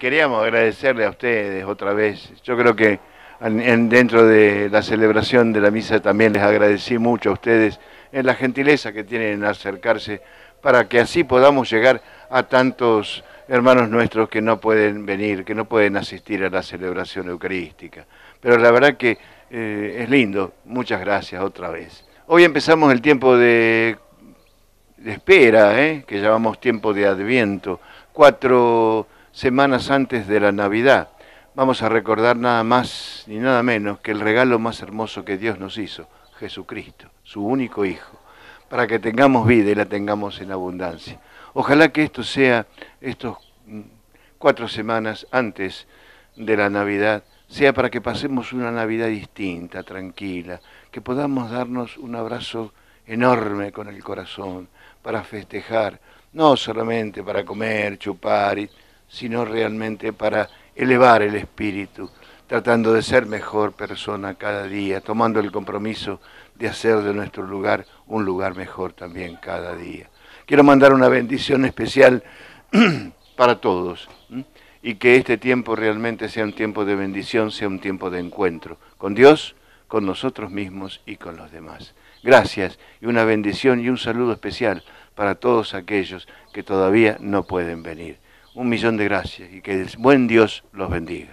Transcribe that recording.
queríamos agradecerle a ustedes otra vez. Yo creo que dentro de la celebración de la misa también les agradecí mucho a ustedes en la gentileza que tienen en acercarse para que así podamos llegar a tantos hermanos nuestros que no pueden venir, que no pueden asistir a la celebración eucarística. Pero la verdad que eh, es lindo. Muchas gracias otra vez. Hoy empezamos el tiempo de, espera, ¿eh? que llamamos tiempo de adviento. Cuatro semanas antes de la Navidad. Vamos a recordar nada más ni nada menos que el regalo más hermoso que Dios nos hizo, Jesucristo, su único Hijo, para que tengamos vida y la tengamos en abundancia. Ojalá que esto sea, estos mm, cuatro semanas antes de la Navidad, sea para que pasemos una Navidad distinta, tranquila, que podamos darnos un abrazo enorme con el corazón para festejar, no solamente para comer, chupar sino realmente para elevar el espíritu, tratando de ser mejor persona cada día, tomando el compromiso de hacer de nuestro lugar un lugar mejor también cada día. Quiero mandar una bendición especial para todos y que este tiempo realmente sea un tiempo de bendición, sea un tiempo de encuentro con Dios, con nosotros mismos y con los demás. Gracias y una bendición y un saludo especial para todos aquellos que todavía no pueden venir un millón de gracias y que el buen Dios los bendiga.